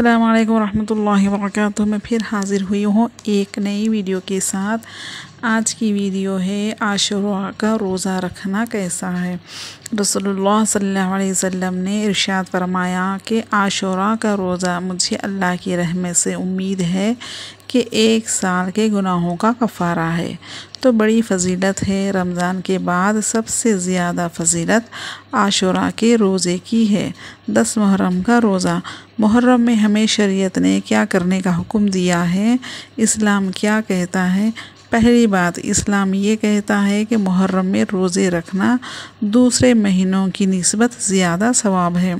अल्लाम वरहमल वर्क मैं फिर हाज़िर हुई हूँ एक नई वीडियो के साथ आज की वीडियो है आशुरा का रोज़ा रखना कैसा है रसोल्ला सल्लल्लाहु अलैहि वसल्लम ने इरशाद फरमाया कि आशुरा का रोज़ा मुझे अल्लाह की रहमत से उम्मीद है कि एक साल के गुनाहों का कफ़ारा है तो बड़ी फजीलत है रमज़ान के बाद सबसे ज़्यादा फजीलत आशुरा के रोज़े की है दस मुहर्रम का रोज़ा मुहर्रम में हमें शरीयत ने क्या करने का हुक्म दिया है इस्लाम क्या कहता है पहली बात इस्लाम ये कहता है कि मुहर्रम में रोज़े रखना दूसरे महीनों की नस्बत ज़्यादा सवाब है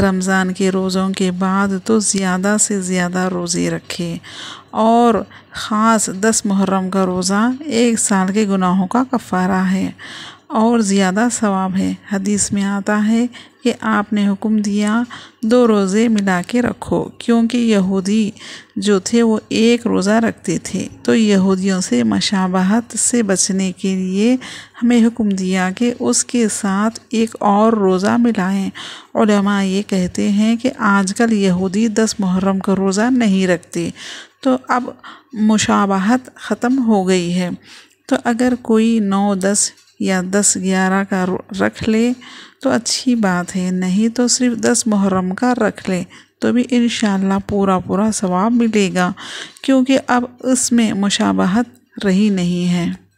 रमज़ान के रोज़ों के बाद तो ज़्यादा से ज़्यादा रोज़े रखें और ख़ास दस मुहर्रम का रोज़ा एक साल के गुनाहों का कफ़ारा है और ज़्यादा सवाब है हदीस में आता है कि आपने हुक्म दिया दो रोज़े मिला के रखो क्योंकि यहूदी जो थे वो एक रोज़ा रखते थे तो यहूदियों से मशाबहत से बचने के लिए हमें हुक्म दिया कि उसके साथ एक और रोज़ा मिलाएं उलमा ये कहते हैं कि आजकल यहूदी दस मुहर्रम का रोज़ा नहीं रखते तो अब मुशाबहत ख़त्म हो गई है तो अगर कोई नौ दस या दस ग्यारह का रख ले तो अच्छी बात है नहीं तो सिर्फ दस मुहर्रम का रख ले तो भी इन पूरा पूरा सवाब मिलेगा क्योंकि अब उसमें मुशाबहत रही नहीं है